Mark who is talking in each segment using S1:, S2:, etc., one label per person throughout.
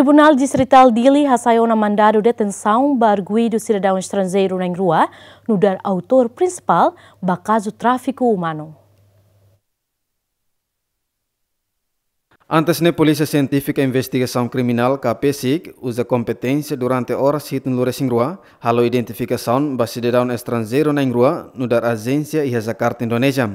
S1: Tribunal Distrital Dili recaiu na mandado de detenção barguido cidadão estrangeiro na rua, no dar autor principal do caso tráfico humano.
S2: Antes ne Polícia Científica e Investigação Criminal KPSIC usa competência durante horas hit no em rua, halo identificação ba cidadão estrangeiro na rua, no dar agência e Jakarta, Indonésia.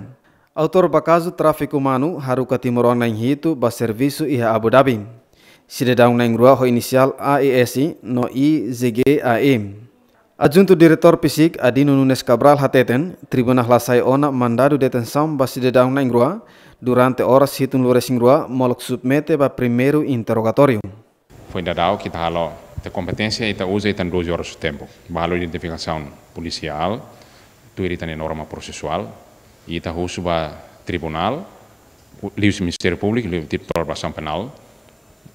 S2: Autor ba caso tráfico humano, Haruka Timoron na Hito, ba serviço e Abu Dhabi. sidedang neng rua ho inisial AESI no IZGAE. Ajuntu Direktur fisik Adi Nunes Cabral hateten, tribunal lasai ona mandado deten sam ba sidedang neng durante horas hitun luresing rua molok submete ba primeru interrogatório.
S3: Foi dado kita halo te competência ita usa itan 12 horas de tempo. Balo identificação policial, tu irita norma prosesual, ita usa ba tribunal, lius publik liu lius Tribunal Penal,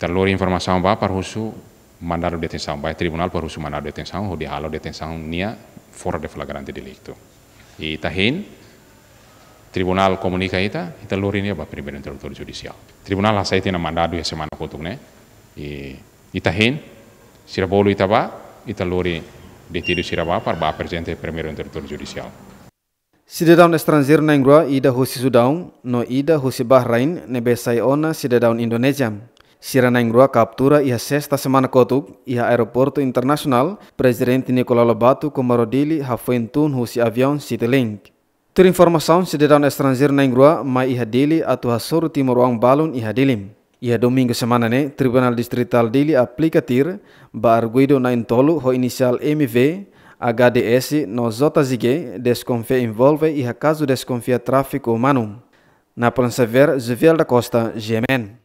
S3: Ter informasi informação ba para russo mandado detenção, tribunal para russo mandado detenção, ou de halo detenção nia for de flagrante delicto. E tahin tribunal komunika ita, ita lor ini ba primeiro interlocutor judicial. Tribunal asa ita mandar ya semana kotuk ne. E itahin sirabolo ita ba, ita lori detido siraba para ba presente primeiro interlocutor judicial.
S2: Sidedaun estrangeiro na ingrua ida husi no ida husi Bahrain, nebesai ona sidedaun Indonesia. Siranaingua captura e a sexta semana kotuk e a aeroporto internacional, presidente Nicolau Lobato com ha foi entun husi avião Citylink. Tur informação cidadão estrangeiro na Ingua, mas iha dili atu hasur timor uang balun iha dilim. Ia domingo semana ne, Tribunal Distrital dili aplica tir, ba arguido na intolo ho inicial MV, HDS no ZG desconfia envolve e a caso desconfia tráfico humano. Na ver Ziviel da Costa, GMN.